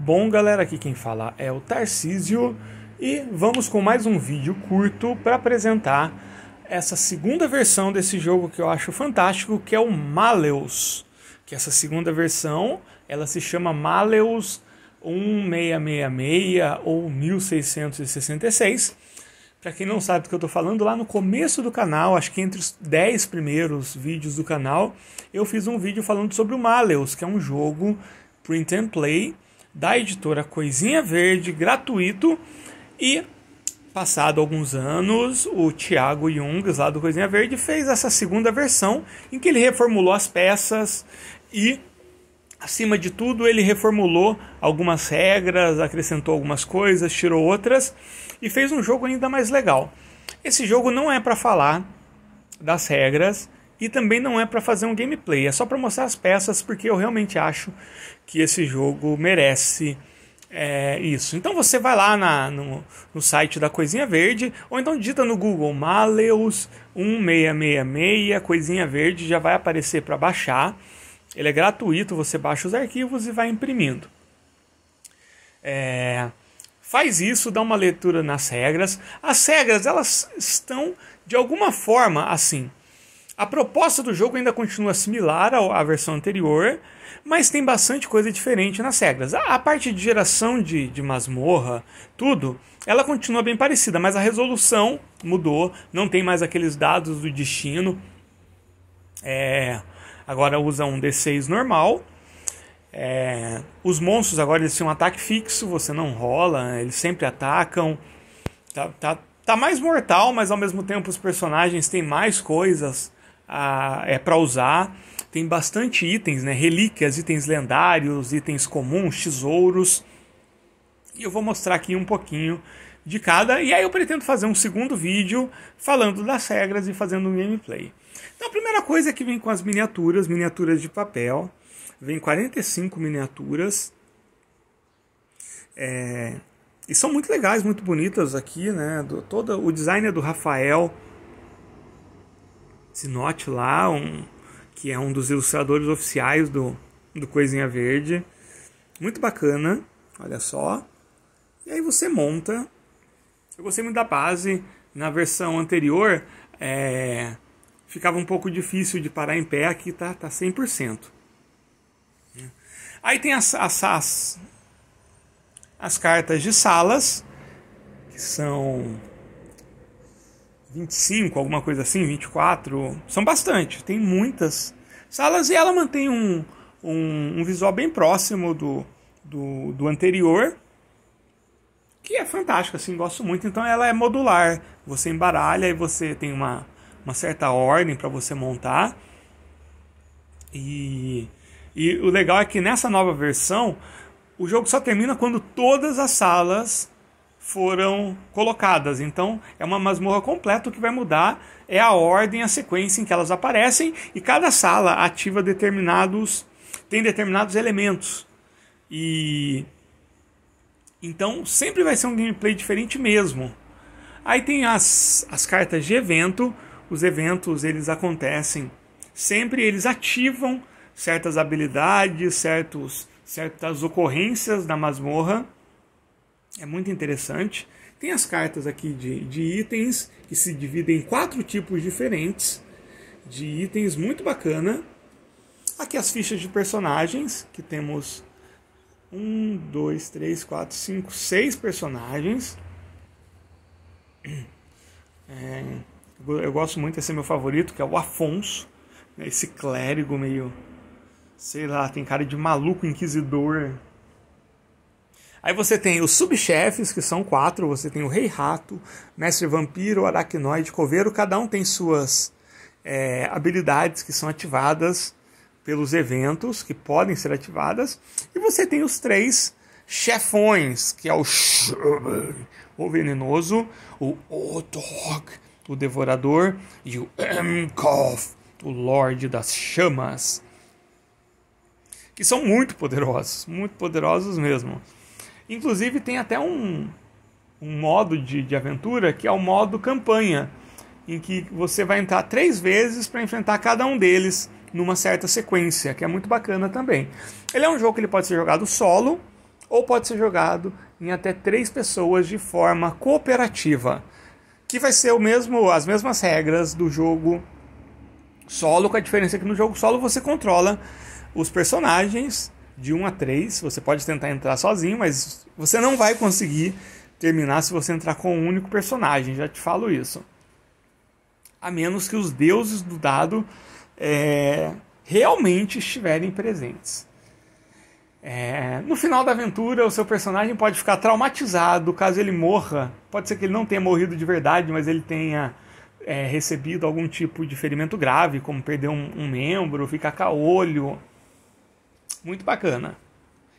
Bom, galera, aqui quem fala é o Tarcísio e vamos com mais um vídeo curto para apresentar essa segunda versão desse jogo que eu acho fantástico, que é o Maleus. Que essa segunda versão, ela se chama Maleus 1666 ou 1666. Para quem não sabe do que eu estou falando, lá no começo do canal, acho que entre os 10 primeiros vídeos do canal, eu fiz um vídeo falando sobre o Maleus, que é um jogo print and play da editora Coisinha Verde, gratuito. E, passado alguns anos, o Tiago Jungs, lá do Coisinha Verde, fez essa segunda versão, em que ele reformulou as peças e Acima de tudo, ele reformulou algumas regras, acrescentou algumas coisas, tirou outras e fez um jogo ainda mais legal. Esse jogo não é para falar das regras, e também não é para fazer um gameplay, é só para mostrar as peças, porque eu realmente acho que esse jogo merece é, isso. Então você vai lá na, no, no, site da Coisinha Verde, ou então digita no Google Maleus 1666 Coisinha Verde, já vai aparecer para baixar. Ele é gratuito, você baixa os arquivos e vai imprimindo. É, faz isso, dá uma leitura nas regras. As regras elas estão de alguma forma assim. A proposta do jogo ainda continua similar à versão anterior, mas tem bastante coisa diferente nas regras. A, parte de geração de, de masmorra, tudo, ela continua bem parecida, mas a resolução mudou, não tem mais aqueles dados do destino. É, agora usa um D6 normal. É, os monstros agora eles têm um ataque fixo, você não rola, eles sempre atacam. Tá, tá, tá mais mortal, mas ao mesmo tempo os personagens têm mais coisas é para usar. Tem bastante itens, né? relíquias, itens lendários, itens comuns, tesouros. E eu vou mostrar aqui um pouquinho de cada. E aí eu pretendo fazer um segundo vídeo falando das regras e fazendo um gameplay. Então a primeira coisa é que vem com as miniaturas, miniaturas de papel. Vem 45 miniaturas. É... E são muito legais, muito bonitas aqui, né? Do, todo o design é do Rafael Zinotti lá, um, que é um dos ilustradores oficiais do, do Coisinha Verde. Muito bacana, olha só. E aí você monta. Eu gostei muito da base. Na versão anterior, é, ficava um pouco difícil de parar em pé, aqui tá, tá 100%. Aí tem as, as, as, as cartas de salas, que são 25, alguma coisa assim, 24. São bastante, tem muitas salas e ela mantém um, um, um visual bem próximo do, do, do anterior que é fantástico, assim, gosto muito. Então ela é modular, você embaralha e você tem uma, uma certa ordem para você montar. E, e o legal é que nessa nova versão, o jogo só termina quando todas as salas foram colocadas. Então, é uma masmorra completa. O que vai mudar é a ordem, a sequência em que elas aparecem e cada sala ativa determinados tem determinados elementos. E então sempre vai ser um gameplay diferente mesmo. Aí tem as, as cartas de evento. Os eventos eles acontecem sempre, eles ativam certas habilidades, certos, certas ocorrências da masmorra é muito interessante. Tem as cartas aqui de, de itens que se dividem em quatro tipos diferentes de itens, muito bacana. Aqui as fichas de personagens, que temos um, dois, três, quatro, cinco, seis personagens. É, eu gosto muito, esse é meu favorito, que é o Afonso, né, esse clérigo meio, sei lá, tem cara de maluco inquisidor Aí você tem os subchefes, que são quatro, você tem o Rei Rato, Mestre Vampiro, Aracnoide, Coveiro, cada um tem suas é, habilidades que são ativadas pelos eventos, que podem ser ativadas, e você tem os três chefões, que é o Shurber, o Venenoso, o Odog, o Devorador, e o Emkoth, o Lorde das Chamas, que são muito poderosos, muito poderosos mesmo. Inclusive tem até um, um modo de, de aventura que é o modo campanha, em que você vai entrar três vezes para enfrentar cada um deles numa certa sequência, que é muito bacana também. Ele é um jogo que ele pode ser jogado solo ou pode ser jogado em até três pessoas de forma cooperativa, que vai ser o mesmo, as mesmas regras do jogo solo, com a diferença que no jogo solo você controla os personagens de 1 a 3. Você pode tentar entrar sozinho, mas você não vai conseguir terminar se você entrar com um único personagem, já te falo isso. A menos que os deuses do dado é, realmente estiverem presentes. É, no final da aventura, o seu personagem pode ficar traumatizado caso ele morra. Pode ser que ele não tenha morrido de verdade, mas ele tenha é, recebido algum tipo de ferimento grave, como perder um, um membro, ficar caolho, muito bacana.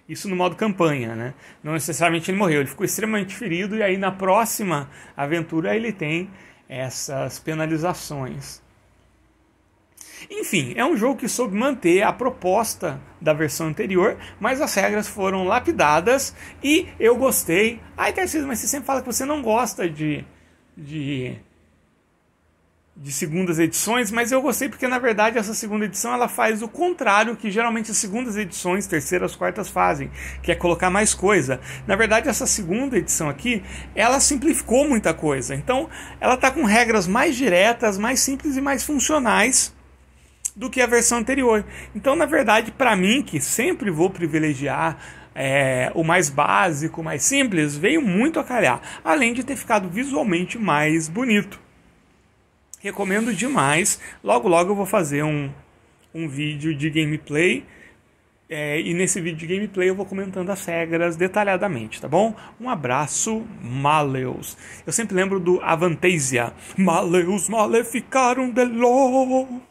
Isso no modo campanha, né? Não necessariamente ele morreu, ele ficou extremamente ferido e aí na próxima aventura ele tem essas penalizações. Enfim, é um jogo que soube manter a proposta da versão anterior, mas as regras foram lapidadas e eu gostei. Ai, Tarcísio, mas você sempre fala que você não gosta de, de de segundas edições, mas eu gostei porque na verdade essa segunda edição ela faz o contrário que geralmente as segundas edições, terceiras, quartas fazem, que é colocar mais coisa. Na verdade essa segunda edição aqui, ela simplificou muita coisa. Então, ela tá com regras mais diretas, mais simples e mais funcionais do que a versão anterior. Então, na verdade, para mim que sempre vou privilegiar é, o mais básico, o mais simples, veio muito a calhar, além de ter ficado visualmente mais bonito. Recomendo demais. Logo, logo eu vou fazer um, um vídeo de gameplay. É, e nesse vídeo de gameplay eu vou comentando as regras detalhadamente, tá bom? Um abraço, Maleus. Eu sempre lembro do Avantasia. Maleus maleficaram de lo.